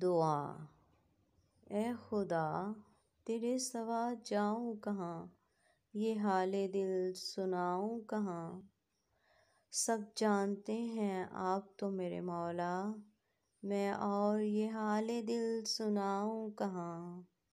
दुआ ए खुदा तेरे सवा जाऊँ कहाँ ये हाल दिल सुनाऊँ कहाँ सब जानते हैं आप तो मेरे मौला मैं और ये हाल दिल सुनाऊँ कहाँ